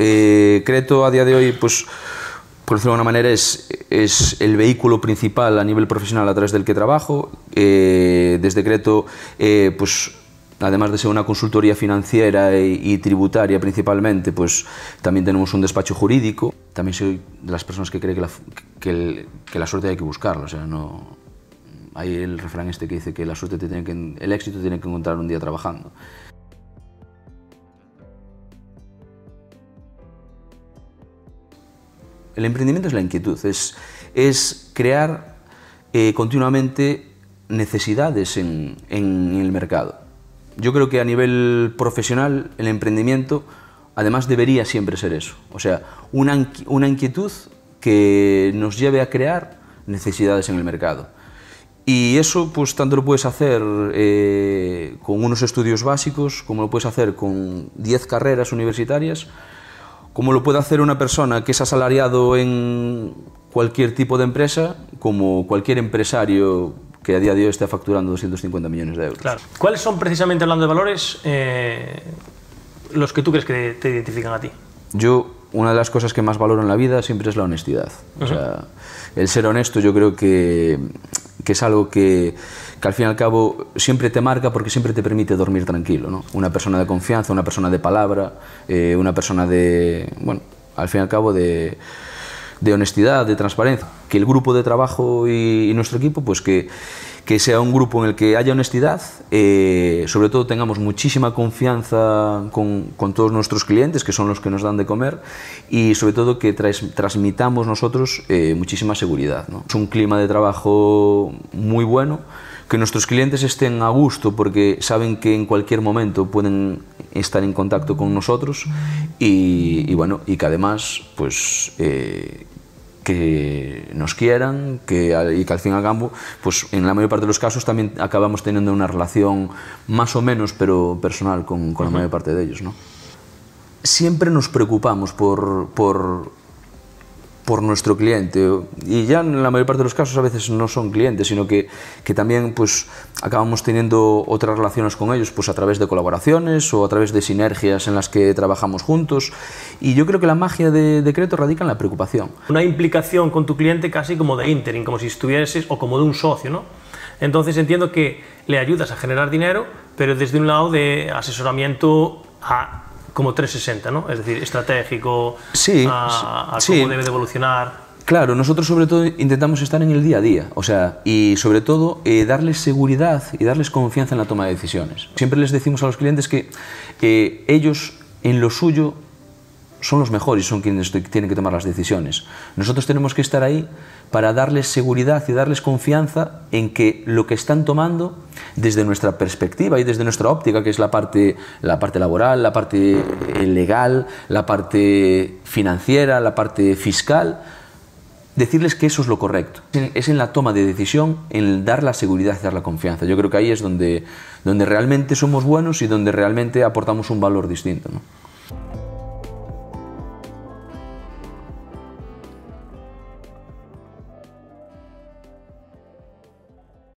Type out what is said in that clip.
Eh, Creto a día de hoy, pues, por decirlo de alguna manera, es, el vehículo principal a nivel profesional a través del que trabajo. Eh, desde Creto, eh, pues, además de ser una consultoría financiera e, y, tributaria principalmente, pues también tenemos un despacho jurídico. También soy de las personas que cree que la, que la suerte hay que buscarla. O sea, no, hay el refrán este que dice que la suerte tiene que, el éxito tiene que encontrar un día trabajando. El emprendimiento es la inquietud, es, crear eh, continuamente necesidades en, el mercado. Yo creo que a nivel profesional el emprendimiento además debería siempre ser eso, o sea, una, inquietud que nos lleve a crear necesidades en el mercado. Y eso, pues, tanto lo puedes hacer eh, con unos estudios básicos, como lo puedes hacer con 10 carreras universitarias, como lo puede hacer una persona que es asalariado en cualquier tipo de empresa, como cualquier empresario que a día de hoy esté facturando 250 millones de euros. Claro. ¿Cuáles son, precisamente hablando de valores, eh, los que tú crees que te identifican a ti? Yo una de las cosas que más valoro en la vida siempre es la honestidad. o sea, el ser honesto yo creo que, es algo que, al fin y al cabo siempre te marca porque siempre te permite dormir tranquilo. ¿no? Una persona de confianza, una persona de palabra, eh, una persona de, bueno, al fin y al cabo de de honestidad, de transparencia. Que el grupo de trabajo y, nuestro equipo, pues que, que, sea un grupo en el que haya honestidad, eh, sobre todo tengamos muchísima confianza con, todos nuestros clientes, que son los que nos dan de comer, y sobre todo que transmitamos nosotros eh, muchísima seguridad. Es un clima de trabajo muy bueno que nuestros clientes estén a gusto porque saben que en cualquier momento pueden estar en contacto con nosotros y, y que además, pues, eh, que nos quieran que, y que al fin y al cabo, pues en la mayor parte de los casos también acabamos teniendo una relación más o menos, pero personal con, la mayor parte de ellos, Siempre nos preocupamos por por nuestro cliente. Y ya en la mayor parte de los casos a veces no son clientes, sino que, que, también pues, acabamos teniendo otras relaciones con ellos pues, a través de colaboraciones o a través de sinergias en las que trabajamos juntos. Y yo creo que la magia de Decreto radica en la preocupación. Una implicación con tu cliente casi como de interim, como si estuvieses o como de un socio, ¿no? Entonces entiendo que le ayudas a generar dinero, pero desde un lado de asesoramiento a como 360, ¿no? Es decir, estratégico, a, cómo debe de evolucionar. Claro, nosotros sobre todo intentamos estar en el día a día, o sea, y sobre todo eh, darles seguridad y darles confianza en la toma de decisiones. Siempre les decimos a los clientes que eh, ellos en lo suyo son los mejores, son quienes tienen que tomar las decisiones. Nosotros tenemos que estar ahí para darles seguridad y darles confianza en que lo que están tomando desde nuestra perspectiva y desde nuestra óptica, que es la parte, la parte laboral, la parte eh, legal, la parte financiera, la parte fiscal, decirles que eso es lo correcto. Es en la toma de decisión, en dar la seguridad y dar la confianza. Yo creo que ahí es donde, donde realmente somos buenos y donde realmente aportamos un valor distinto.